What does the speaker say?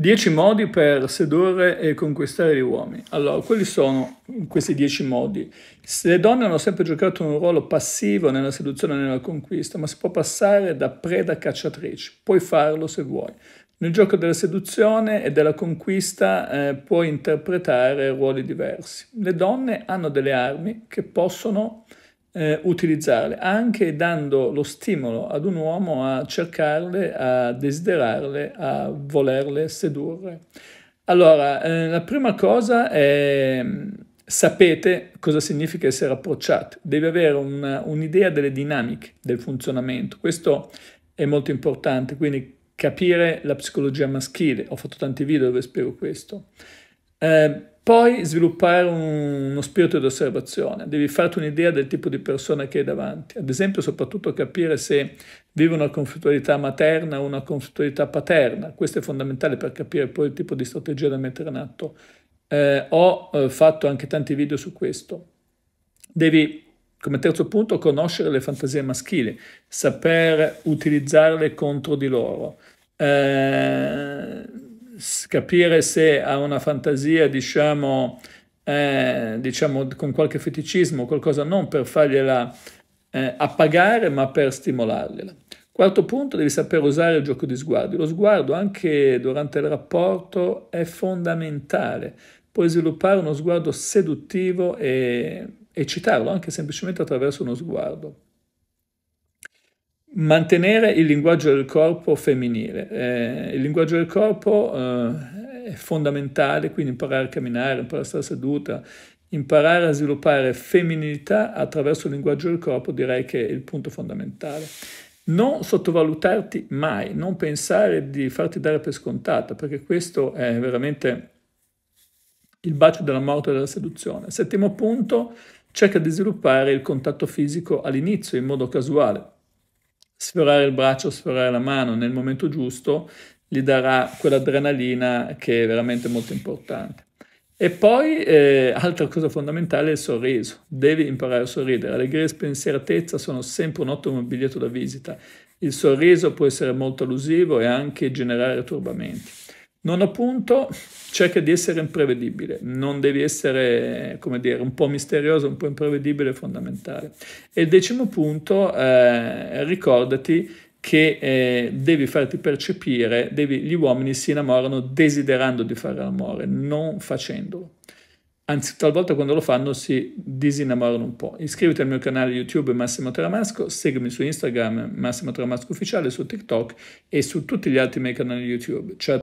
10 modi per sedurre e conquistare gli uomini. Allora, quali sono questi 10 modi? Le donne hanno sempre giocato un ruolo passivo nella seduzione e nella conquista, ma si può passare da preda a cacciatrice, puoi farlo se vuoi. Nel gioco della seduzione e della conquista eh, puoi interpretare ruoli diversi. Le donne hanno delle armi che possono eh, utilizzarle, anche dando lo stimolo ad un uomo a cercarle, a desiderarle, a volerle sedurre. Allora, eh, la prima cosa è mm, sapete cosa significa essere approcciati, devi avere una, un'idea delle dinamiche del funzionamento, questo è molto importante, quindi capire la psicologia maschile, ho fatto tanti video dove spiego questo. Eh, poi sviluppare un, uno spirito di osservazione, devi farti un'idea del tipo di persona che hai davanti, ad esempio soprattutto capire se vive una conflittualità materna o una conflittualità paterna, questo è fondamentale per capire poi il tipo di strategia da mettere in atto. Eh, ho eh, fatto anche tanti video su questo. Devi, come terzo punto, conoscere le fantasie maschili, saper utilizzarle contro di loro. Eh, capire se ha una fantasia, diciamo, eh, diciamo con qualche feticismo, qualcosa non per fargliela eh, appagare, ma per stimolargliela. Quarto punto, devi saper usare il gioco di sguardi. Lo sguardo anche durante il rapporto è fondamentale. Puoi sviluppare uno sguardo seduttivo e eccitarlo anche semplicemente attraverso uno sguardo. Mantenere il linguaggio del corpo femminile. Eh, il linguaggio del corpo eh, è fondamentale, quindi imparare a camminare, imparare a stare seduta, imparare a sviluppare femminilità attraverso il linguaggio del corpo direi che è il punto fondamentale. Non sottovalutarti mai, non pensare di farti dare per scontata, perché questo è veramente il bacio della morte e della seduzione. Settimo punto, cerca di sviluppare il contatto fisico all'inizio in modo casuale sfiorare il braccio, sfiorare la mano nel momento giusto gli darà quell'adrenalina che è veramente molto importante. E poi, eh, altra cosa fondamentale, è il sorriso. Devi imparare a sorridere. Allegria e spensieratezza sono sempre un ottimo biglietto da visita. Il sorriso può essere molto allusivo e anche generare turbamenti. Nono punto, cerca di essere imprevedibile, non devi essere, come dire, un po' misterioso, un po' imprevedibile, fondamentale. E il decimo punto, eh, ricordati che eh, devi farti percepire, devi, gli uomini si innamorano desiderando di fare l'amore, non facendolo. Anzi, talvolta quando lo fanno si disinnamorano un po'. Iscriviti al mio canale YouTube Massimo Tramasco, seguimi su Instagram Massimo Tramasco Ufficiale, su TikTok e su tutti gli altri miei canali YouTube. Ciao